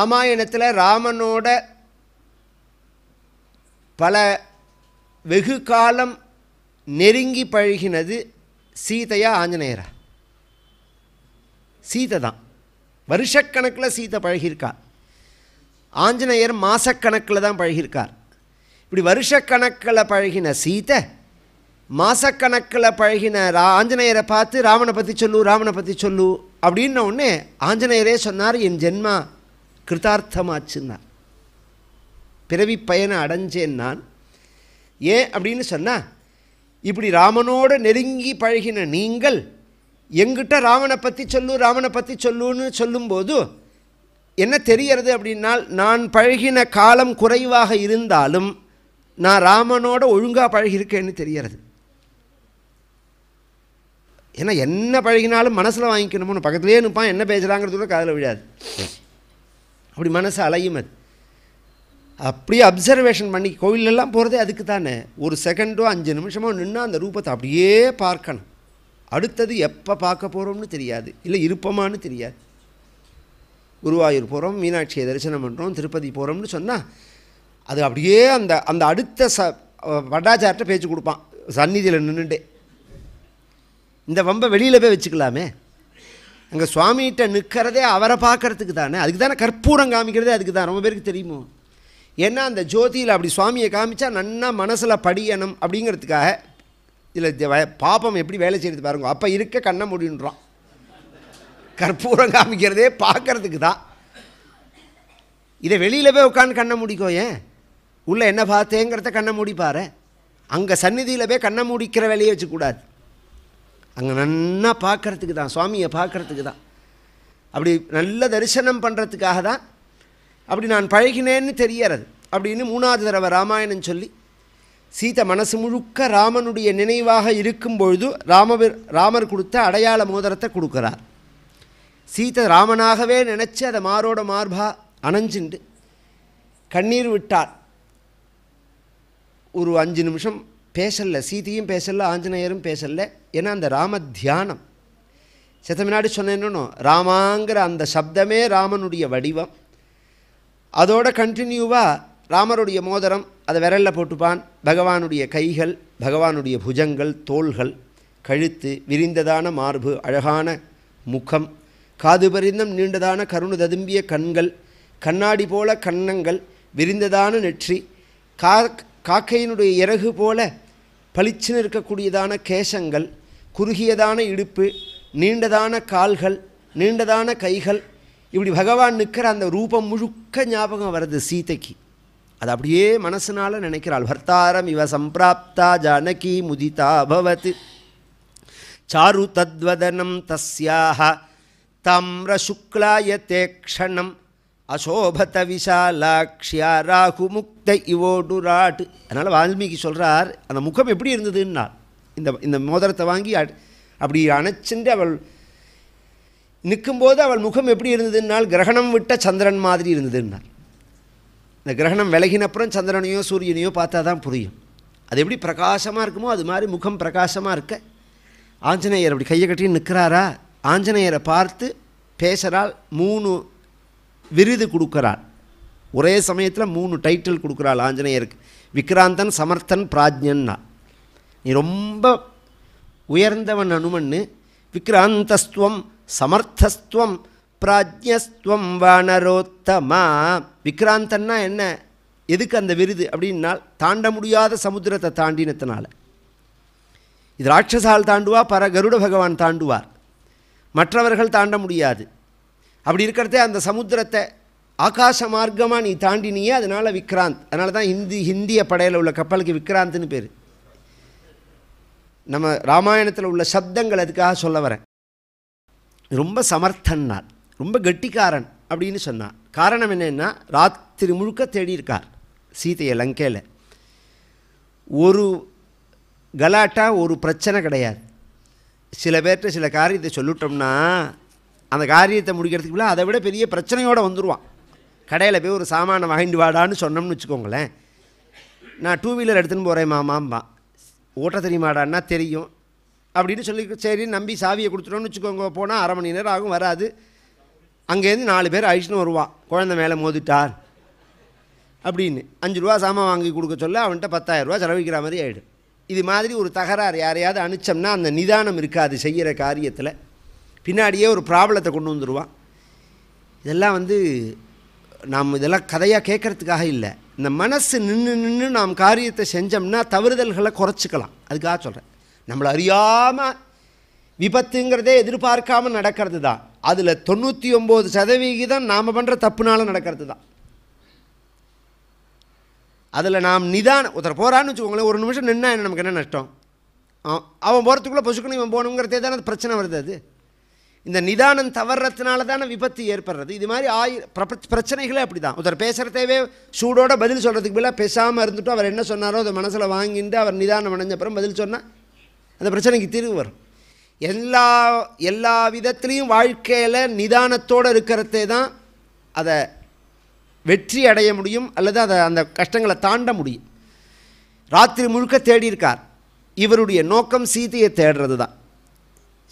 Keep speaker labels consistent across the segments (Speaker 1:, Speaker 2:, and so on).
Speaker 1: ராமாயணத்தில் ராமனோட பல வெகு காலம் நெருங்கி பழகினது சீதையா ஆஞ்சநேயரா சீதை தான் வருஷக்கணக்கில் சீதை பழகியிருக்கார் ஆஞ்சநேயர் மாசக்கணக்கில் தான் பழகியிருக்கார் இப்படி வருஷக்கணக்கில் பழகின சீதை மாசக்கணக்கில் பழகின ரா ஆஞ்சநேயரை பார்த்து ராவனை பற்றி சொல்லு ராவனை பற்றி சொல்லு அப்படின்ன உடனே ஆஞ்சநேயரே சொன்னார் என் ஜென்மா கிருதார்த்தமாச்சுன்னா பிறவி பயனை அடைஞ்சேன் நான் ஏன் அப்படின்னு சொன்னால் இப்படி ராமனோடு நெருங்கி பழகின நீங்கள் எங்கிட்ட ராமனை பற்றி சொல்லு ராமனை பற்றி சொல்லுன்னு சொல்லும்போது என்ன தெரிகிறது அப்படின்னால் நான் பழகின காலம் குறைவாக இருந்தாலும் நான் ராமனோட ஒழுங்காக பழகியிருக்கேன்னு தெரிகிறது ஏன்னா என்ன பழகினாலும் மனசில் வாங்கிக்கணும்னு பக்கத்துலேயே நிற்பான் என்ன பேசுகிறாங்கிறது கூட காதில் விழாது அப்படி மனசு அலையும் அது அப்படியே அப்சர்வேஷன் பண்ணி கோயிலெல்லாம் போகிறதே அதுக்கு தானே ஒரு செகண்டோ அஞ்சு நிமிஷமோ நின்று அந்த ரூபத்தை அப்படியே பார்க்கணும் அடுத்தது எப்போ பார்க்க போகிறோம்னு தெரியாது இல்லை இருப்போமான்னு தெரியாது குருவாயூர் போகிறோம் மீனாட்சியை தரிசனம் பண்ணுறோம் திருப்பதி போகிறோம்னு சொன்னால் அது அப்படியே அந்த அந்த அடுத்த ச வடாச்சார்ட்ட பேச்சு கொடுப்பான் சந்நிதியில் நின்றுட்டே இந்த வம்பை வெளியில் போய் வச்சுக்கலாமே அங்கே சுவாமிகிட்ட நிற்கிறதே அவரை பார்க்குறதுக்கு தானே அதுக்கு தானே கற்பூரம் காமிக்கிறதே அதுக்கு தான் ரொம்ப பேருக்கு தெரியுமோ ஏன்னா அந்த ஜோதியில் அப்படி சுவாமியை காமிச்சா நன்னா மனசில் படியணும் அப்படிங்கிறதுக்காக இதில் பாப்பம் எப்படி வேலை செய்கிறது பாருங்க அப்போ இருக்க கண்ணை முடின்றான் கற்பூரம் காமிக்கிறதே பார்க்கறதுக்கு தான் இதை வெளியில் போய் உட்காந்து கண்ணை முடிக்கோ ஏன் உள்ளே என்ன பார்த்தேங்கிறத கண்ணை மூடிப்பாரு அங்கே சந்நிதியில் போய் கண்ணை மூடிக்கிற வேலையை வச்சுக்கூடாது அங்கே நன்னா பார்க்குறதுக்கு தான் சுவாமியை பார்க்குறதுக்கு தான் அப்படி நல்ல தரிசனம் பண்ணுறதுக்காக தான் அப்படி நான் பழகினேன்னு தெரியறது அப்படின்னு மூணாவது தடவை ராமாயணம் சொல்லி சீதை மனசு முழுக்க ராமனுடைய நினைவாக இருக்கும் பொழுது ராமபி ராமர் கொடுத்த அடையாள மோதிரத்தை கொடுக்குறார் சீதை ராமனாகவே நினச்சி அதை மாரோட மார்பா அணைஞ்சிண்டு கண்ணீர் விட்டார் ஒரு அஞ்சு நிமிஷம் பேசலை சீதியும் பேசலை ஆஞ்சநேயரும் பேசலை ஏன்னா அந்த ராம தியானம் செத்த முன்னாடி ராமாங்கிற அந்த சப்தமே ராமனுடைய வடிவம் அதோட கண்டினியூவாக ராமருடைய மோதிரம் அதை விரலில் போட்டுப்பான் பகவானுடைய கைகள் பகவானுடைய புஜங்கள் தோள்கள் கழுத்து விரிந்ததான மார்பு அழகான முகம் காது பரிந்தம் நீண்டதான கருணு ததும்பிய கண்கள் கண்ணாடி போல கன்னங்கள் விரிந்ததான நெற்றி கா காக்கையினுடைய இறகு போல பளிச்சுன்னு இருக்கக்கூடியதான கேசங்கள் குறுகியதான இடுப்பு நீண்டதான கால்கள் நீண்டதான கைகள் இப்படி பகவான் நிற்கிற அந்த ரூபம் முழுக்க ஞாபகம் வருது சீதைக்கு அது அப்படியே மனசினால் நினைக்கிறாள் வர்த்தாரம் இவ சம்பிராப்தா ஜானகி முதிதா அபவத்து சாரு தத்வதனம் தஸ்யாக தாமிர சுக்லாய தேக்ஷணம் அசோபத விசாலாக்ஷியா ராகு முக்த இவோடு ராட்டு அதனால் வால்மீகி சொல்கிறார் அந்த முகம் எப்படி இருந்ததுன்னார் இந்த இந்த மோதிரத்தை வாங்கி அப்படி அணைச்சென்று அவள் நிற்கும்போது அவள் முகம் எப்படி இருந்ததுன்னால் கிரகணம் விட்ட சந்திரன் மாதிரி இருந்ததுன்னார் இந்த கிரகணம் விலகினப்புறம் சந்திரனையோ சூரியனையோ பார்த்தா தான் புரியும் அது எப்படி பிரகாசமாக இருக்குமோ அது மாதிரி முகம் பிரகாசமாக இருக்க ஆஞ்சநேயர் அப்படி கையை கட்டின்னு நிற்கிறாரா ஆஞ்சநேயரை பார்த்து பேசுகிறாள் மூணு விருது கொடுக்குறாள் ஒரே சமயத்தில் மூணு டைட்டில் கொடுக்குறாள் ஆஞ்சநேயருக்கு விக்ராந்தன் சமர்த்தன் பிராஜ்யன்னா நீ ரொம்ப உயர்ந்தவன் அனுமன் விக்ராந்தஸ்துவம் சமர்த்தஸ்துவம் பிராஜ்யஸ்துவம் வானரோத்தமா விக்ராந்தன்னா என்ன எதுக்கு அந்த விருது அப்படின்னால் தாண்ட முடியாத சமுத்திரத்தை தாண்டினத்தினால இது ராட்சசால் தாண்டுவா பர கருட பகவான் தாண்டுவார் மற்றவர்கள் தாண்ட முடியாது அப்படி இருக்கிறதே அந்த சமுத்திரத்தை ஆகாச மார்க்கமாக நீ தாண்டினியே அதனால் விக்ராந்த் அதனால தான் ஹிந்தி ஹிந்திய படையில் உள்ள கப்பலுக்கு விக்ராந்த்னு பேர் நம்ம ராமாயணத்தில் உள்ள சப்தங்கள் அதுக்காக சொல்ல வரேன் ரொம்ப சமர்த்தன்னார் ரொம்ப கெட்டிக்காரன் அப்படின்னு சொன்னான் காரணம் என்னென்னா ராத்திரி முழுக்க தேடியிருக்கார் சீதையை லங்கையில் ஒரு கலாட்டா ஒரு பிரச்சனை கிடையாது சில பேர்கிட்ட சில காரியத்தை சொல்லிட்டோம்னா அந்த காரியத்தை முடிக்கிறதுக்குள்ளே அதை விட பெரிய பிரச்சனையோடு வந்துடுவான் கடையில் போய் ஒரு சாமானை வாங்கிட்டு வாடான்னு சொன்னோம்னு வச்சுக்கோங்களேன் நான் டூ வீலர் எடுத்துன்னு போகிறேன் மாமாம்பா ஓட்ட தெரியுமாடான்னா தெரியும் அப்படின்னு சொல்லி சரி நம்பி சாவியை கொடுத்துட்டோம்னு வச்சுக்கோங்க போனால் அரை மணி நேரம் ஆகும் வராது அங்கேருந்து நாலு பேர் அழிச்சுன்னு வருவான் குழந்தை மேலே மோதிட்டார் அப்படின்னு அஞ்சு ரூபா சாமான் வாங்கி கொடுக்க சொல்ல அவன்கிட்ட ரூபா செலவிக்கிற மாதிரி ஆகிடும் இது மாதிரி ஒரு தகராறு யாரையாவது அனுப்பிச்சோம்னா அந்த நிதானம் இருக்காது செய்கிற காரியத்தில் பின்னாடியே ஒரு ப்ராப்ளத்தை கொண்டு வந்துடுவான் இதெல்லாம் வந்து நாம் இதெல்லாம் கதையாக கேட்குறதுக்காக இல்லை இந்த மனசு நின்று நின்று நாம் காரியத்தை செஞ்சோம்னா தவறுதல்களை குறைச்சிக்கலாம் அதுக்காக சொல்கிறேன் நம்மளை அறியாமல் விபத்துங்கிறதே எதிர்பார்க்காமல் நடக்கிறது தான் அதில் தொண்ணூற்றி ஒம்பது சதவிகிதம் நாம் பண்ணுற தப்புனால நடக்கிறது தான் அதில் நாம் நிதானம் ஒருத்தர் போகிறான்னு வச்சுக்கோங்களேன் ஒரு நிமிஷம் நின்னா நமக்கு என்ன நஷ்டம் அவன் போகிறதுக்குள்ளே பசுக்கணும் இவன் போகணுங்கிறதே தானே பிரச்சனை வருது அது இந்த நிதானம் தவறுறதுனால தானே விபத்து ஏற்படுறது இது மாதிரி ஆயி பிரச்சனைகளே அப்படி தான் ஒருத்தர் பேசுகிறதேவே சூடோட பதில் சொல்கிறதுக்கு பதிலாக பேசாமல் இருந்துட்டு அவர் என்ன சொன்னாரோ அதை மனசில் வாங்கிட்டு அவர் நிதானம் அடைஞ்ச அப்புறம் பதில் சொன்னால் அந்த பிரச்சனைக்கு தீர்வு வரும் எல்லா எல்லா விதத்துலேயும் வாழ்க்கையில் நிதானத்தோடு இருக்கிறதே தான் அதை வெற்றி அடைய முடியும் அல்லது அதை அந்த கஷ்டங்களை தாண்ட முடியும் ராத்திரி முழுக்க தேடியிருக்கார் இவருடைய நோக்கம் சீதையை தேடுறது தான்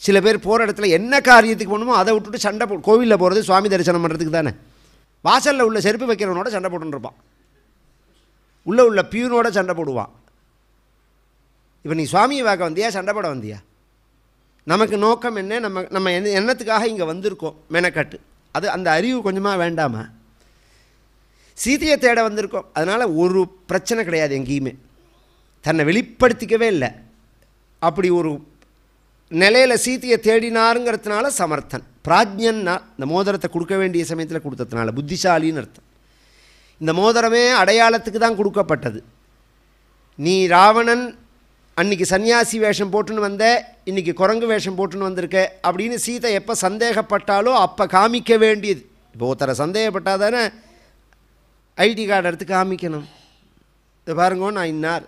Speaker 1: சில பேர் போகிற இடத்துல என்ன காரியத்துக்கு போகணுமோ அதை விட்டுட்டு சண்டை போ கோவிலில் போகிறது சுவாமி தரிசனம் பண்ணுறதுக்கு தானே வாசலில் உள்ள செருப்பு வைக்கிறவனோட சண்டை போட்டுருப்பான் உள்ளே உள்ள பியூனோட சண்டை போடுவான் இப்போ நீ சுவாமியை பார்க்க வந்தியா சண்டை போட வந்தியா நமக்கு நோக்கம் என்ன நம்ம நம்ம என்ன எண்ணத்துக்காக இங்கே வந்திருக்கோம் மெனக்கட்டு அது அந்த அறிவு கொஞ்சமாக வேண்டாமா சீதையை தேட வந்திருக்கோம் அதனால் ஒரு பிரச்சனை கிடையாது எங்கேயுமே தன்னை வெளிப்படுத்திக்கவே இல்லை அப்படி ஒரு நிலையில் சீத்தையை தேடினாருங்கிறதுனால சமர்த்தன் பிராஜ்யன்னா இந்த மோதிரத்தை கொடுக்க வேண்டிய சமயத்தில் கொடுத்ததுனால புத்திசாலின்னு அர்த்தம் இந்த மோதிரமே அடையாளத்துக்கு தான் கொடுக்கப்பட்டது நீ ராவணன் அன்றைக்கி சன்னியாசி வேஷம் போட்டுன்னு வந்த இன்றைக்கி குரங்கு வேஷம் போட்டுன்னு வந்திருக்க அப்படின்னு சீதை எப்போ சந்தேகப்பட்டாலோ அப்போ காமிக்க வேண்டியது இப்போ ஒருத்தரை சந்தேகப்பட்டால் தானே ஐடி கார்டு எடுத்து காமிக்கணும் இதை பாருங்க நான் இன்னார்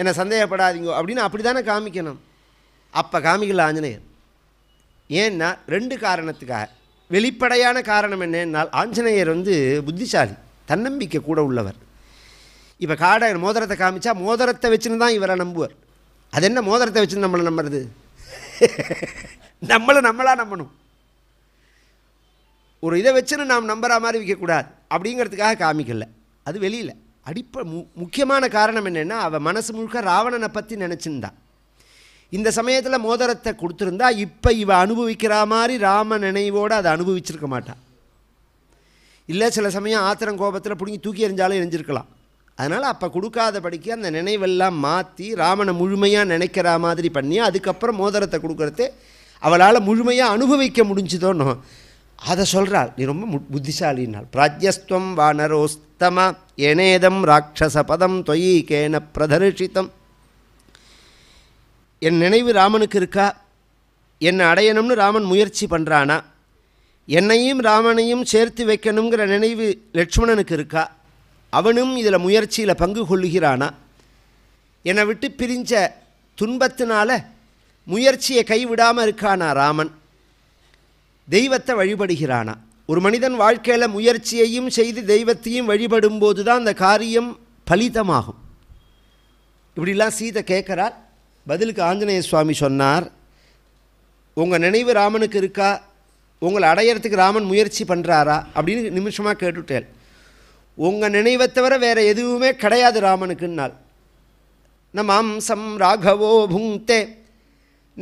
Speaker 1: என்னை சந்தேகப்படாதீங்க அப்படின்னு அப்படி தானே காமிக்கணும் அப்போ காமிக்கல ஆஞ்சநேயர் ஏன்னா ரெண்டு காரணத்துக்காக வெளிப்படையான காரணம் என்னன்னால் ஆஞ்சநேயர் வந்து புத்திசாலி தன்னம்பிக்கை கூட உள்ளவர் இப்போ காடை மோதிரத்தை காமிச்சா மோதிரத்தை வச்சுன்னு தான் இவரை நம்புவார் அது என்ன மோதிரத்தை வச்சுன்னு நம்மளை நம்புறது நம்மளை நம்மளாக நம்பணும் ஒரு இதை வச்சுன்னு நாம் நம்புகிற மாதிரி விற்கக்கூடாது அப்படிங்கிறதுக்காக காமிக்கல அது வெளியில் அடிப்ப மு முக்கியமான காரணம் என்னென்னா அவள் மனசு முழுக்க ராவணனை பற்றி நினச்சிருந்தான் இந்த சமயத்தில் மோதிரத்தை கொடுத்துருந்தா இப்போ இவ அனுபவிக்கிற மாதிரி ராம நினைவோடு அதை அனுபவிச்சிருக்க மாட்டான் இல்லை சில சமயம் ஆத்திரம் கோபத்தில் பிடுங்கி தூக்கி எறிஞ்சாலும் எரிஞ்சிருக்கலாம் அதனால் அப்போ கொடுக்காதபடிக்கு அந்த நினைவெல்லாம் மாற்றி ராமனை முழுமையாக நினைக்கிற மாதிரி பண்ணி அதுக்கப்புறம் மோதிரத்தை கொடுக்குறதே அவளால் முழுமையாக அனுபவிக்க முடிஞ்சுதோன்னு அதை சொல்கிறாள் நீ ரொம்ப புத்திசாலினாள் பிராஜ்யஸ்துவம் வானரோஸ்தம எனேதம் ராட்சச பதம் தொயி பிரதர்ஷித்தம் என் நினைவு ராமனுக்கு இருக்கா என்னை அடையணும்னு ராமன் முயற்சி பண்ணுறானா என்னையும் ராமனையும் சேர்த்து வைக்கணுங்கிற நினைவு லக்ஷ்மணனுக்கு இருக்கா அவனும் இதில் முயற்சியில் பங்கு கொள்ளுகிறானா என்னை விட்டு பிரிஞ்ச துன்பத்தினால முயற்சியை கைவிடாமல் இருக்கானா ராமன் தெய்வத்தை வழிபடுகிறானா ஒரு மனிதன் வாழ்க்கையில் முயற்சியையும் செய்து தெய்வத்தையும் வழிபடும் போது தான் அந்த காரியம் பலிதமாகும் இப்படிலாம் சீதை கேட்குறார் பதிலுக்கு ஆஞ்சநேய சுவாமி சொன்னார் உங்கள் நினைவு ராமனுக்கு இருக்கா உங்களை அடையிறதுக்கு ராமன் முயற்சி பண்ணுறாரா அப்படின்னு நிமிஷமாக கேட்டுட்டேன் உங்கள் நினைவை தவிர வேறு எதுவுமே கிடையாது ராமனுக்குன்னால் ந மாம்சம் ராகவோ புங்கே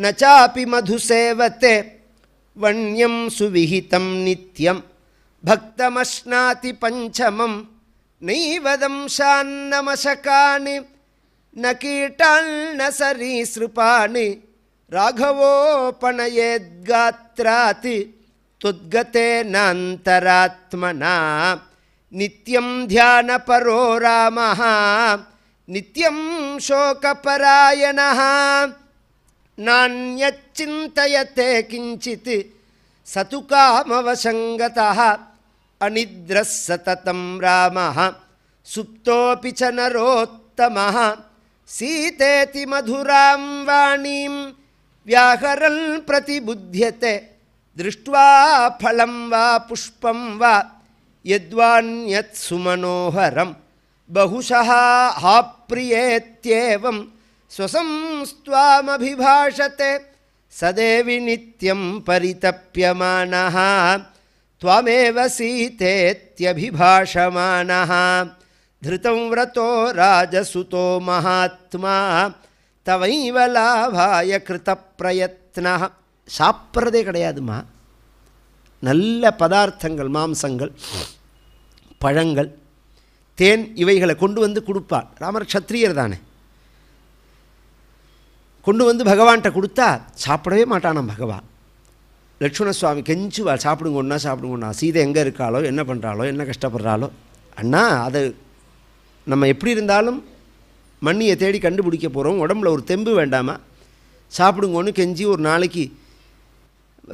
Speaker 1: நச்சாபி மதுசேவத்தே வண்யம் சுவிஹிதம் நித்யம் பக்தமஸ்நாதி பஞ்சமம் நெய்வதம் சாந்தமசகானே न कीटान्न सरीसृपाणि राघवोपनयेद्गात्राति त्वद्गते नान्तरात्मना नित्यं ध्यानपरो रामः नित्यं शोकपरायणः नान्यच्चिन्तयते किञ्चित् तु कामवशङ्गतः अनिद्रः सततं रामः सुप्तोऽपि च नरोत्तमः सीतेति मधुरां वाणीं व्याहरन् प्रतिबुध्यते दृष्ट्वा फलं वा पुष्पं वा यद्वान्यत्सुमनोहरं बहुशः आप्रियेत्येवं स्वसंस्त्वामभिभाषते स देवि नित्यं परितप्यमानः त्वमेव सीतेत्यभिभाषमाणः திருத்தம் விரதோ ராஜசுதோ மகாத்மா தவைவ லாபாய கிருத்த பிரயத்னா சாப்பிட்றதே கிடையாதுமா நல்ல பதார்த்தங்கள் மாம்சங்கள் பழங்கள் தேன் இவைகளை கொண்டு வந்து கொடுப்பார் ராமர் க்ஷத்ரியர் தானே கொண்டு வந்து பகவான்கிட்ட கொடுத்தா சாப்பிடவே மாட்டானாம் பகவான் லட்சுமண சுவாமி கெஞ்சுவா சாப்பிடுங்க ஒன்றா சாப்பிடுங்க ஒன்றா சீதை எங்கே இருக்காளோ என்ன பண்ணுறாளோ என்ன கஷ்டப்படுறாளோ அண்ணா அது நம்ம எப்படி இருந்தாலும் மண்ணியை தேடி கண்டுபிடிக்க போகிறோம் உடம்புல ஒரு தெம்பு வேண்டாமா ஒன்று கெஞ்சி ஒரு நாளைக்கு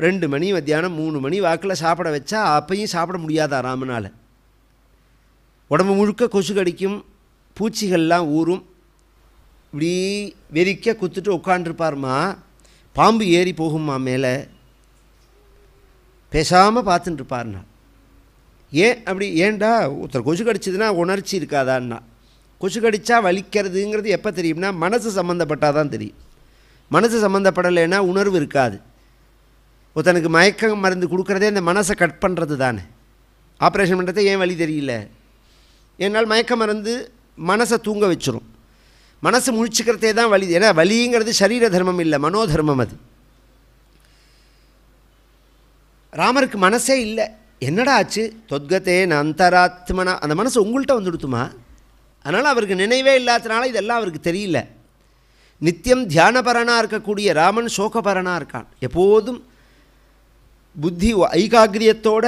Speaker 1: ரெண்டு மணி மத்தியானம் மூணு மணி வாக்கில் சாப்பிட வச்சா அப்பையும் சாப்பிட முடியாதா ராமனால் உடம்பு முழுக்க கொசு கடிக்கும் பூச்சிகள்லாம் ஊறும் இப்படி வெறிக்க குத்துட்டு உட்காண்டிருப்பார்மா பாம்பு ஏறி போகுமா மேலே பேசாமல் பார்த்துட்டுருப்பார்னா ஏன் அப்படி ஏண்டா ஒருத்தர் கொசு கடிச்சதுன்னா உணர்ச்சி இருக்காதான்னா கொசு கடித்தா வலிக்கிறதுங்கிறது எப்போ தெரியும்னா மனசு சம்மந்தப்பட்டால் தான் தெரியும் மனசு சம்மந்தப்படலைன்னா உணர்வு இருக்காது ஒருத்தனுக்கு மயக்க மருந்து கொடுக்குறதே அந்த மனசை கட் பண்ணுறது தானே ஆப்ரேஷன் பண்ணுறதே ஏன் வழி தெரியல என்னால் மயக்க மருந்து மனசை தூங்க வச்சிரும் மனசு முழிச்சுக்கிறதே தான் வலி ஏன்னா வலிங்கிறது சரீர தர்மம் இல்லை மனோதர்மம் அது ராமருக்கு மனசே இல்லை என்னடா ஆச்சு தொத்கத்தேன் அந்தராத்மனா அந்த மனசு உங்கள்கிட்ட வந்துடுத்துமா அதனால் அவருக்கு நினைவே இல்லாதனால இதெல்லாம் அவருக்கு தெரியல நித்தியம் தியானபரனாக இருக்கக்கூடிய ராமன் சோகபரனாக இருக்கான் எப்போதும் புத்தி ஐகாகிரியத்தோட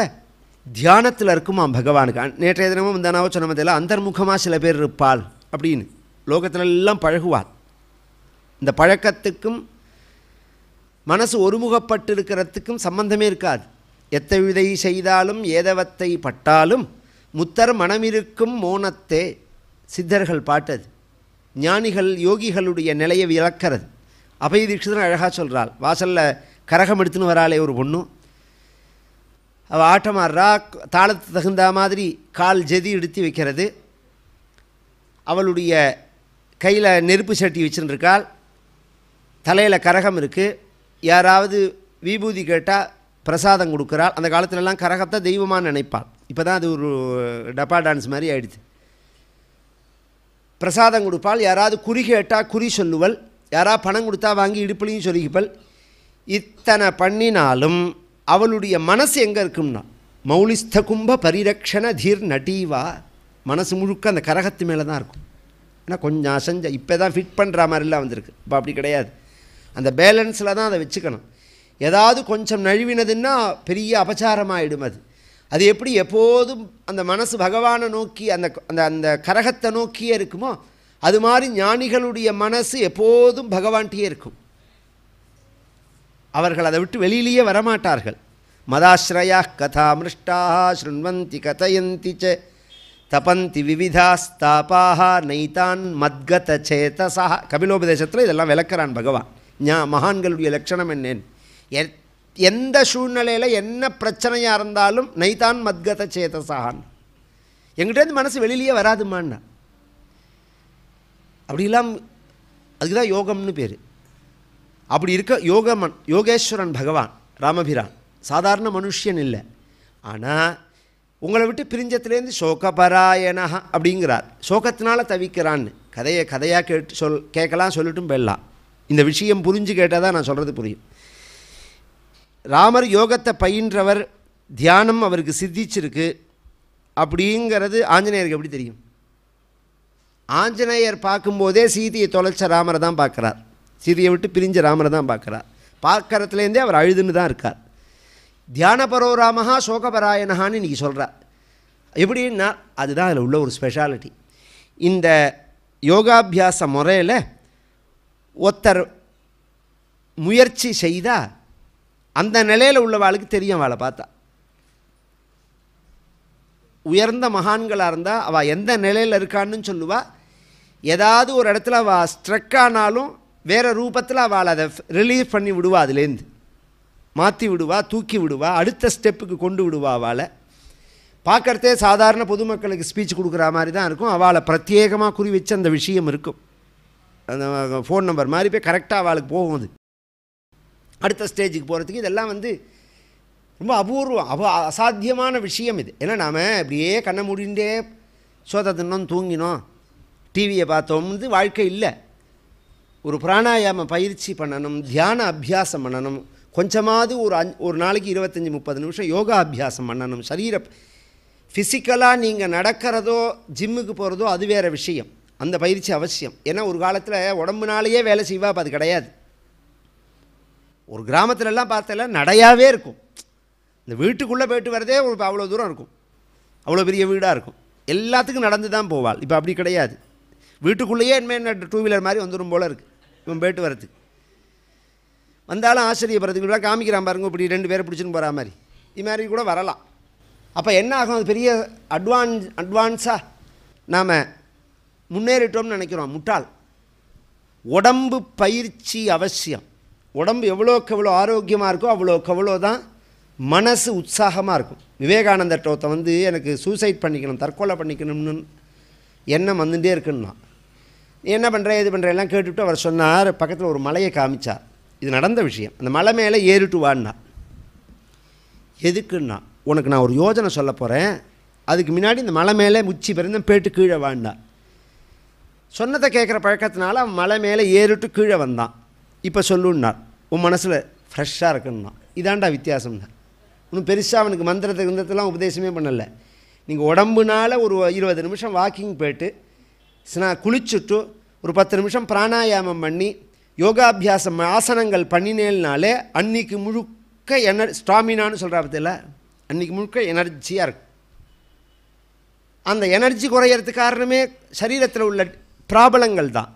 Speaker 1: தியானத்தில் இருக்குமாம் பகவானுக்கு நேற்றைய தினமும் இந்த நாவோ சொன்னதெல்லாம் அந்தர்முகமாக சில பேர் இருப்பாள் அப்படின்னு லோகத்தில் எல்லாம் பழகுவாள் இந்த பழக்கத்துக்கும் மனசு ஒருமுகப்பட்டு இருக்கிறதுக்கும் சம்பந்தமே இருக்காது எத்தவிதை செய்தாலும் ஏதவத்தை பட்டாலும் முத்தர் மனமிருக்கும் மோனத்தே சித்தர்கள் பாட்டது ஞானிகள் யோகிகளுடைய நிலையை விளக்கிறது அபய தீட்சிதன் அழகாக சொல்கிறாள் வாசலில் கரகம் எடுத்துன்னு வராளே ஒரு பொண்ணும் அவள் ஆட்டமாடுறா தாளத்து தகுந்த மாதிரி கால் ஜெதி எடுத்து வைக்கிறது அவளுடைய கையில் நெருப்பு சட்டி வச்சுருக்காள் தலையில் கரகம் இருக்குது யாராவது விபூதி கேட்டால் பிரசாதம் கொடுக்குறாள் அந்த காலத்திலலாம் கரகத்தை தெய்வமாக நினைப்பாள் இப்போ தான் அது ஒரு டப்பா டான்ஸ் மாதிரி ஆயிடுச்சு பிரசாதம் கொடுப்பாள் யாராவது குறி கேட்டால் குறி சொல்லுவல் யாராவது பணம் கொடுத்தா வாங்கி இடுப்புலையும் சொல்லிப்பல் இத்தனை பண்ணினாலும் அவளுடைய மனசு எங்கே இருக்கும்னா மௌலிஸ்த கும்ப பரிரக்ஷண தீர் நடீவா மனசு முழுக்க அந்த கரகத்து மேலே தான் இருக்கும் ஏன்னா கொஞ்சம் அசைஞ்ச இப்போ தான் ஃபிட் பண்ணுற மாதிரிலாம் வந்திருக்கு இப்போ அப்படி கிடையாது அந்த பேலன்ஸில் தான் அதை வச்சுக்கணும் ஏதாவது கொஞ்சம் நழுவினதுன்னா பெரிய அபச்சாரமாகிடும் அது அது எப்படி எப்போதும் அந்த மனசு பகவானை நோக்கி அந்த அந்த அந்த கரகத்தை நோக்கியே இருக்குமோ அது மாதிரி ஞானிகளுடைய மனசு எப்போதும் பகவான்கிட்டே இருக்கும் அவர்கள் அதை விட்டு வெளியிலேயே வரமாட்டார்கள் மதாஸ்ரயா கதா மிருஷ்டாக ஸ்ருண்வந்தி கதயந்தி சே தபந்தி விவிதாஸ்தாபாக நைதான் மத்கத சேதசா கபிலோபதேசத்தில் இதெல்லாம் விளக்கிறான் பகவான் ஞா மகான்களுடைய லட்சணம் என்னேன் எந்த சூழ்நிலையில் என்ன பிரச்சனையாக இருந்தாலும் நைதான் மத்கத சேதசாகான் எங்கிட்டேருந்து மனசு வெளியிலேயே வராதுமான்னா அப்படிலாம் அதுக்கு தான் யோகம்னு பேர் அப்படி இருக்க யோகமன் யோகேஸ்வரன் பகவான் ராமபிரான் சாதாரண மனுஷியன் இல்லை ஆனால் உங்களை விட்டு பிரிஞ்சத்துலேருந்து சோகபராயணா அப்படிங்கிறார் சோகத்தினால தவிக்கிறான்னு கதையை கதையாக கேட்டு சொல் கேட்கலாம் சொல்லிட்டும் போயிடலாம் இந்த விஷயம் புரிஞ்சு கேட்டால் தான் நான் சொல்கிறது புரியும் ராமர் யோகத்தை பயின்றவர் தியானம் அவருக்கு சித்திச்சிருக்கு அப்படிங்கிறது ஆஞ்சநேயருக்கு எப்படி தெரியும் ஆஞ்சநேயர் பார்க்கும்போதே சீதையை தொலைச்ச ராமரை தான் பார்க்குறார் சீதையை விட்டு பிரிஞ்ச ராமரை தான் பார்க்குறார் பார்க்கறதுலேருந்தே அவர் அழுதுன்னு தான் இருக்கார் தியானபரோ ராமஹா சோகபராயணஹான்னு இன்றைக்கி சொல்கிறார் எப்படின்னா அதுதான் அதில் உள்ள ஒரு ஸ்பெஷாலிட்டி இந்த யோகாபியாச முறையில் ஒருத்தர் முயற்சி செய்தால் அந்த நிலையில் உள்ளவாளுக்கு தெரியும் அவளை பார்த்தா உயர்ந்த மகான்களாக இருந்தால் அவள் எந்த நிலையில் இருக்கான்னு சொல்லுவாள் ஏதாவது ஒரு இடத்துல அவள் ஸ்ட்ரக் ஆனாலும் வேறு ரூபத்தில் அவள் அதை ரிலீஃப் பண்ணி விடுவா அதுலேருந்து மாற்றி விடுவா தூக்கி விடுவா அடுத்த ஸ்டெப்புக்கு கொண்டு விடுவா அவளை பார்க்குறதே சாதாரண பொதுமக்களுக்கு ஸ்பீச் கொடுக்குற மாதிரி தான் இருக்கும் அவளை பிரத்யேகமாக குறி வச்சு அந்த விஷயம் இருக்கும் அந்த ஃபோன் நம்பர் மாதிரி போய் கரெக்டாக அவளுக்கு போகும் அது அடுத்த ஸ்டேஜுக்கு போகிறதுக்கு இதெல்லாம் வந்து ரொம்ப அபூர்வம் அப அசாத்தியமான விஷயம் இது ஏன்னா நாம் இப்படியே கண்ணை முடிந்தே சோத தின்னோம் தூங்கினோம் டிவியை பார்த்தோம்னு வாழ்க்கை இல்லை ஒரு பிராணாயாம பயிற்சி பண்ணணும் தியான அபியாசம் பண்ணணும் கொஞ்சமாவது ஒரு அஞ் ஒரு நாளைக்கு இருபத்தஞ்சி முப்பது நிமிஷம் யோகா அபியாசம் பண்ணணும் சரீர ஃபிசிக்கலாக நீங்கள் நடக்கிறதோ ஜிம்முக்கு போகிறதோ அது வேறு விஷயம் அந்த பயிற்சி அவசியம் ஏன்னா ஒரு காலத்தில் உடம்புனாலேயே வேலை செய்வா அது கிடையாது ஒரு கிராமத்துலலாம் பார்த்தல நடையாகவே இருக்கும் இந்த வீட்டுக்குள்ளே போயிட்டு வரதே அவ்வளோ தூரம் இருக்கும் அவ்வளோ பெரிய வீடாக இருக்கும் எல்லாத்துக்கும் நடந்து தான் போவாள் இப்போ அப்படி கிடையாது வீட்டுக்குள்ளேயே என்ன டூ வீலர் மாதிரி வந்துடும் போல் இருக்குது இவன் போயிட்டு வரதுக்கு வந்தாலும் ஆச்சரியப்படுறதுக்கு இப்படி காமிக்கிறான் பாருங்க இப்படி ரெண்டு பேரை பிடிச்சின்னு போகிற மாதிரி இது மாதிரி கூட வரலாம் அப்போ என்ன ஆகும் அது பெரிய அட்வான்ஸ் அட்வான்ஸாக நாம் முன்னேறிட்டோம்னு நினைக்கிறோம் முட்டாள் உடம்பு பயிற்சி அவசியம் உடம்பு எவ்வளோக்கு எவ்வளோ ஆரோக்கியமாக இருக்கோ அவ்வளோக்கு அவ்வளோ தான் மனசு உற்சாகமாக இருக்கும் விவேகானந்தர் டோத்தை வந்து எனக்கு சூசைட் பண்ணிக்கணும் தற்கொலை பண்ணிக்கணும்னு எண்ணம் வந்துகிட்டே இருக்குன்னா என்ன பண்ணுற இது பண்ணுற எல்லாம் கேட்டுவிட்டு அவர் சொன்னார் பக்கத்தில் ஒரு மலையை காமிச்சார் இது நடந்த விஷயம் அந்த மலை மேலே ஏறிட்டு வான்னா எதுக்குன்னா உனக்கு நான் ஒரு யோஜனை சொல்ல போகிறேன் அதுக்கு முன்னாடி இந்த மலை மேலே உச்சி பிறந்த போய்ட்டு கீழே வாண்டா சொன்னதை கேட்குற பழக்கத்தினால அவன் மலை மேலே ஏறிட்டு கீழே வந்தான் இப்போ சொல்லுன்னார் உன் மனசில் ஃப்ரெஷ்ஷாக இருக்கணும்னா இதாண்டா வித்தியாசம்னா இன்னும் பெருசாக அவனுக்கு மந்திரத்தை கிந்தத்தெல்லாம் உபதேசமே பண்ணலை நீங்கள் உடம்புனால் ஒரு இருபது நிமிஷம் வாக்கிங் போயிட்டு ஸ்னா குளிச்சுட்டு ஒரு பத்து நிமிஷம் பிராணாயாமம் பண்ணி யோகாபியாசம் ஆசனங்கள் பண்ணினேனாலே அன்னைக்கு முழுக்க எனர் ஸ்டாமினான்னு சொல்கிறா பற்றியில் அன்றைக்கி முழுக்க எனர்ஜியாக இருக்கும் அந்த எனர்ஜி குறையிறதுக்கு காரணமே சரீரத்தில் உள்ள பிராபலங்கள் தான்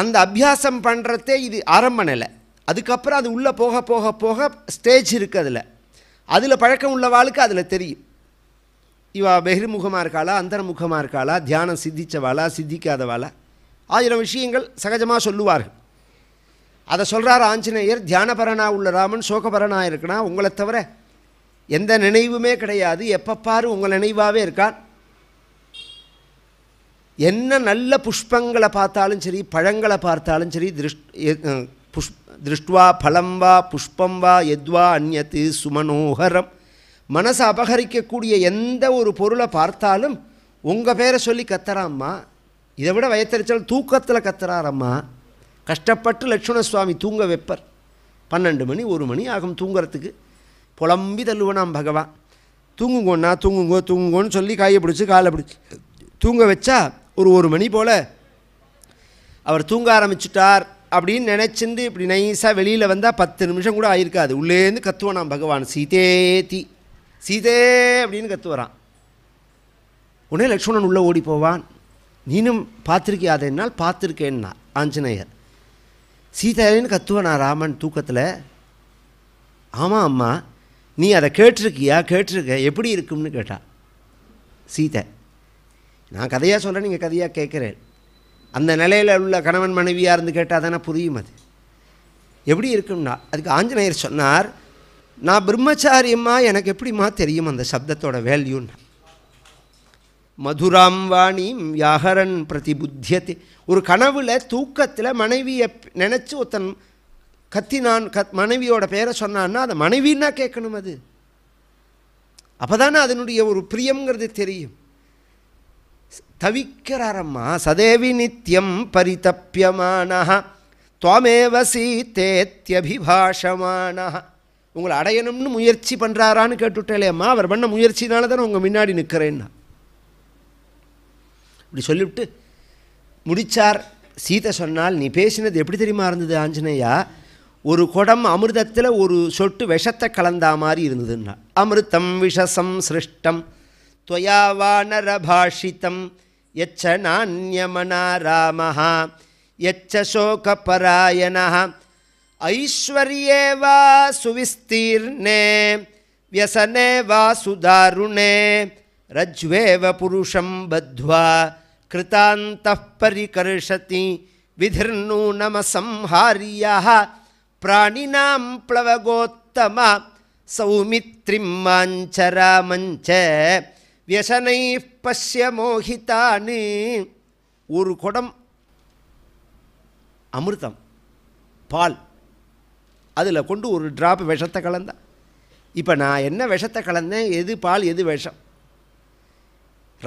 Speaker 1: அந்த அபியாசம் பண்ணுறதே இது ஆரம்ப நிலை அதுக்கப்புறம் அது உள்ளே போக போக போக ஸ்டேஜ் இருக்குது அதில் அதில் பழக்கம் உள்ளவாளுக்கு அதில் தெரியும் இவா பெகிர்முகமாக இருக்காளா அந்தரமுகமாக இருக்காளா தியானம் சித்திச்சவாளா சித்திக்காதவாளா ஆயிரம் விஷயங்கள் சகஜமாக சொல்லுவார்கள் அதை சொல்கிறார் ஆஞ்சநேயர் தியானபரனாக உள்ள ராமன் சோகபரனாக இருக்கணும் உங்களை தவிர எந்த நினைவுமே கிடையாது எப்பப்பாரு உங்கள் நினைவாகவே இருக்கான் என்ன நல்ல புஷ்பங்களை பார்த்தாலும் சரி பழங்களை பார்த்தாலும் சரி திருஷ் புஷ் திருஷ்டுவா பலம் வா புஷ்பம் வா எத்வா அந்நத்து சுமனோகரம் மனசை அபகரிக்கக்கூடிய எந்த ஒரு பொருளை பார்த்தாலும் உங்கள் பேரை சொல்லி கத்துறாம்மா இதை விட வயத்தறிச்சல் தூக்கத்தில் கத்துறாரம்மா கஷ்டப்பட்டு லட்சுமண சுவாமி தூங்க வைப்பர் பன்னெண்டு மணி ஒரு மணி ஆகும் தூங்குறதுக்கு புலம்பி தள்ளுவனாம் பகவான் தூங்குங்கோண்ணா தூங்குங்கோ தூங்குங்கோன்னு சொல்லி காயை பிடிச்சி காலை பிடிச்சி தூங்க வச்சா ஒரு ஒரு மணி போல் அவர் தூங்க ஆரம்பிச்சிட்டார் அப்படின்னு நினச்சிருந்து இப்படி நைஸாக வெளியில் வந்தால் பத்து நிமிஷம் கூட ஆயிருக்காது உள்ளேருந்து கத்துவான் நான் பகவான் தி சீதே அப்படின்னு கத்துவரான் உடனே லக்ஷ்மணன் உள்ளே ஓடி போவான் நீனும் பார்த்துருக்கியாத என்னால் பார்த்துருக்கேன்னா ஆஞ்சநேயர் சீதாயின்னு கத்துவனா ராமன் தூக்கத்தில் ஆமாம் அம்மா நீ அதை கேட்டிருக்கியா கேட்டிருக்க எப்படி இருக்கும்னு கேட்டா சீதை நான் கதையாக சொல்கிறேன் நீங்கள் கதையாக கேட்குறேன் அந்த நிலையில் உள்ள கணவன் மனைவியாக இருந்து கேட்டால் தானே புரியும் அது எப்படி இருக்கும்னா அதுக்கு ஆஞ்சநேயர் சொன்னார் நான் பிரம்மச்சாரியம்மா எனக்கு எப்படிம்மா தெரியும் அந்த சப்தத்தோட வேல்யூன்னு மதுராம் வாணியும் யாகரன் பிரதிபுத்தியத்தை ஒரு கனவில் தூக்கத்தில் மனைவியை நினச்சி ஒருத்தன் கத்தி நான் கத் மனைவியோட பேரை சொன்னான்னா அதை மனைவின்னா கேட்கணும் அது அப்போ தானே அதனுடைய ஒரு பிரியங்கிறது தெரியும் தவிக்கிறாரம்மா சதேவி நித்தியம் பரிதப்பியமான துவமேவ சீத்தேத்தியபிபாஷமான உங்களை அடையணும்னு முயற்சி பண்ணுறாரான்னு கேட்டுட்டேலேம்மா அவர் பண்ண முயற்சினால தானே உங்கள் முன்னாடி நிற்கிறேன்னா இப்படி சொல்லிவிட்டு முடித்தார் சீதை சொன்னால் நீ பேசினது எப்படி தெரியுமா இருந்தது ஆஞ்சநேயா ஒரு குடம் அமிர்தத்தில் ஒரு சொட்டு விஷத்தை கலந்தா மாதிரி இருந்ததுன்னா அமிர்தம் விஷசம் சிருஷ்டம் त्वया वानरभाषितं यच्च नान्यमना रामः यच्च शोकपरायणः ऐश्वर्ये वा सुविस्तीर्णे व्यसने वा सुदारुणे रज्ज्वेव पुरुषं बद्ध्वा कृतान्तः परिकर्षति विधिर्नूनमसंहार्यः प्राणिनां प्लवगोत्तम सौमित्रिं माञ्च रामञ्च வியசனை பசிய மோகிதான்னு ஒரு குடம் அமிர்தம் பால் அதில் கொண்டு ஒரு ட்ராப் விஷத்தை கலந்தான் இப்போ நான் என்ன விஷத்தை கலந்தேன் எது பால் எது விஷம்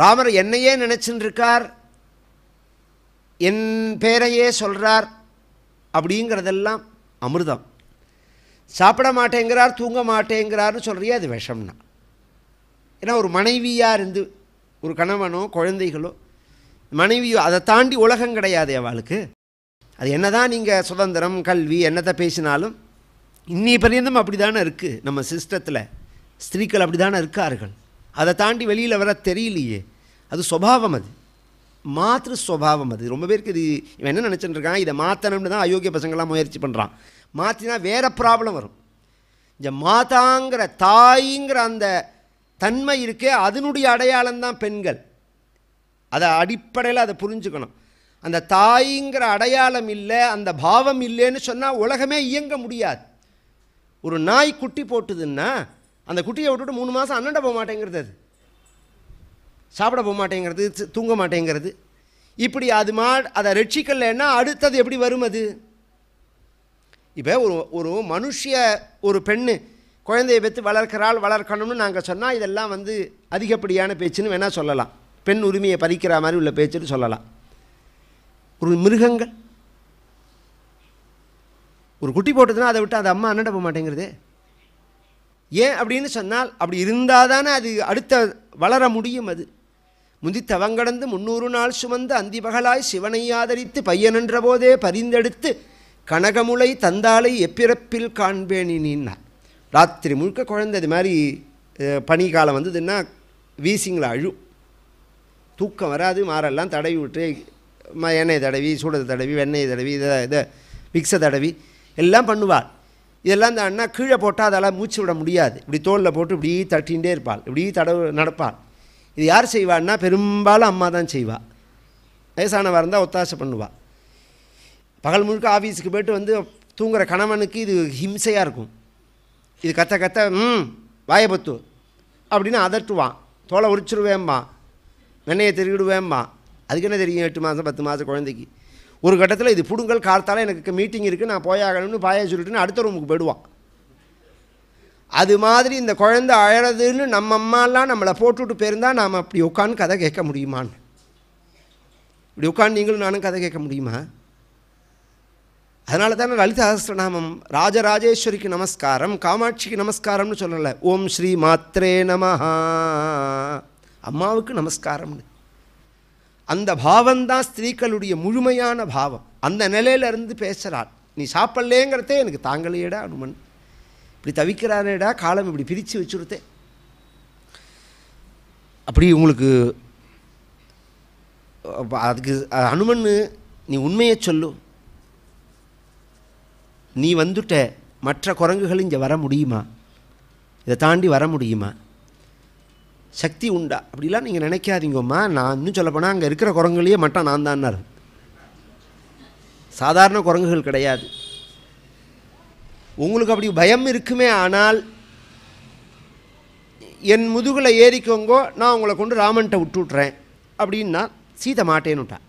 Speaker 1: ராமர் என்னையே நினச்சின்னு இருக்கார் என் பேரையே சொல்கிறார் அப்படிங்கிறதெல்லாம் அமிர்தம் சாப்பிட மாட்டேங்கிறார் தூங்க மாட்டேங்கிறார்னு சொல்கிறியே அது விஷம்னா ஏன்னா ஒரு மனைவியாக இருந்து ஒரு கணவனோ குழந்தைகளோ மனைவியோ அதை தாண்டி உலகம் கிடையாது அவளுக்கு அது என்ன தான் நீங்கள் சுதந்திரம் கல்வி என்னத்தை பேசினாலும் இன்னி பரியந்தம் அப்படி தானே இருக்குது நம்ம சிஸ்டத்தில் ஸ்திரீக்கள் அப்படி தானே இருக்கார்கள் அதை தாண்டி வெளியில் வர தெரியலையே அது சுவாவம் அது மாத்திரு சுவாவம் அது ரொம்ப பேருக்கு இது இவன் என்ன நினச்சிட்டு இருக்கான் இதை மாற்றணும்னு தான் அயோக்கிய பசங்களாம் முயற்சி பண்ணுறான் மாற்றினா வேறு ப்ராப்ளம் வரும் இந்த மாதாங்கிற தாய்ங்கிற அந்த தன்மை இருக்கே அதனுடைய அடையாளம்தான் பெண்கள் அதை அடிப்படையில் அதை புரிஞ்சுக்கணும் அந்த தாய்ங்கிற அடையாளம் இல்லை அந்த பாவம் இல்லைன்னு சொன்னால் உலகமே இயங்க முடியாது ஒரு நாய் குட்டி போட்டுதுன்னா அந்த குட்டியை விட்டுட்டு மூணு மாதம் அண்ணண்ட போக மாட்டேங்கிறது அது சாப்பிட போக மாட்டேங்கிறது தூங்க மாட்டேங்கிறது இப்படி அது மா அதை ரட்சிக்கலைன்னா அடுத்தது எப்படி வரும் அது இப்போ ஒரு ஒரு மனுஷிய ஒரு பெண்ணு குழந்தையை பெற்று வளர்க்கிறாள் வளர்க்கணும்னு நாங்கள் சொன்னால் இதெல்லாம் வந்து அதிகப்படியான பேச்சுன்னு வேணால் சொல்லலாம் பெண் உரிமையை பறிக்கிற மாதிரி உள்ள பேச்சுன்னு சொல்லலாம் ஒரு மிருகங்கள் ஒரு குட்டி போட்டதுன்னா அதை விட்டு அது அம்மா அண்ணன் போக மாட்டேங்கிறது ஏன் அப்படின்னு சொன்னால் அப்படி இருந்தால் தானே அது அடுத்த வளர முடியும் அது முந்தி தவங்கடந்து முன்னூறு நாள் சுமந்து அந்திபகலாய் சிவனை ஆதரித்து பையனன்ற போதே பரிந்தெடுத்து கனகமுலை தந்தாலை எப்பிறப்பில் காண்பேனினார் ராத்திரி முழுக்க குழந்தை இது மாதிரி பனி காலம் வந்ததுன்னா வீசிங்களை அழும் தூக்கம் வராது மாறெல்லாம் தடவி விட்டு ம எண்ணெய் தடவி சூடத்தை தடவி வெண்ணெய் தடவி இதை இதை மிக்ஸை தடவி எல்லாம் பண்ணுவாள் இதெல்லாம் இந்த அண்ணா கீழே போட்டால் அதெல்லாம் மூச்சு விட முடியாது இப்படி தோளில் போட்டு இப்படி தட்டிகிட்டே இருப்பாள் இப்படி தடவு நடப்பாள் இது யார் செய்வாள்னா பெரும்பாலும் அம்மா தான் செய்வாள் வயசானவா இருந்தால் ஒத்தாசை பண்ணுவாள் பகல் முழுக்க ஆஃபீஸுக்கு போய்ட்டு வந்து தூங்குற கணவனுக்கு இது ஹிம்சையாக இருக்கும் இது கத்த கத்த ம் வாயபத்து அப்படின்னு அதட்டுவான் தோலை உரிச்சிருவேம்மா வெண்ணையை திருவிடுவேம்மா அதுக்கு என்ன தெரியும் எட்டு மாதம் பத்து மாதம் குழந்தைக்கு ஒரு கட்டத்தில் இது பிடுங்கல் கார்த்தால எனக்கு மீட்டிங் இருக்குது நான் போயாகணும்னு பாய சொல்லிட்டுன்னு அடுத்த ரூமுக்கு போயிடுவான் அது மாதிரி இந்த குழந்தை அழகுன்னு நம்ம அம்மாலாம் நம்மளை போட்டுவிட்டு போயிருந்தால் நாம் அப்படி உட்காந்து கதை கேட்க முடியுமான்னு இப்படி உட்காந்து நீங்களும் நானும் கதை கேட்க முடியுமா அதனால தானே லலித சஹஸ்ரநாமம் ராஜராஜேஸ்வரிக்கு நமஸ்காரம் காமாட்சிக்கு நமஸ்காரம்னு சொல்லலை ஓம் ஸ்ரீ மாத்ரே நமஹா அம்மாவுக்கு நமஸ்காரம்னு அந்த பாவம்தான் ஸ்திரீக்களுடைய முழுமையான பாவம் அந்த நிலையிலேருந்து பேசுகிறாள் நீ சாப்பிட்லேங்கிறதே எனக்கு தாங்களையேடா அனுமன் இப்படி தவிக்கிறானேடா காலம் இப்படி பிரித்து வச்சுருத்தே அப்படி உங்களுக்கு அதுக்கு அனுமன் நீ உண்மையை சொல்லும் நீ வந்துட்ட மற்ற குரங்குகள் இங்கே வர முடியுமா இதை தாண்டி வர முடியுமா சக்தி உண்டா அப்படிலாம் நீங்கள் நினைக்காதீங்கம்மா நான் இன்னும் சொல்லப்போனால் அங்கே இருக்கிற குரங்குலேயே மட்டும் நான் தான்னார் சாதாரண குரங்குகள் கிடையாது உங்களுக்கு அப்படி பயம் இருக்குமே ஆனால் என் முதுகில் ஏறிக்கோங்கோ நான் உங்களை கொண்டு ராமன்ட்ட விட்டுட்றேன் அப்படின்னா சீதை மாட்டேன்னுட்டா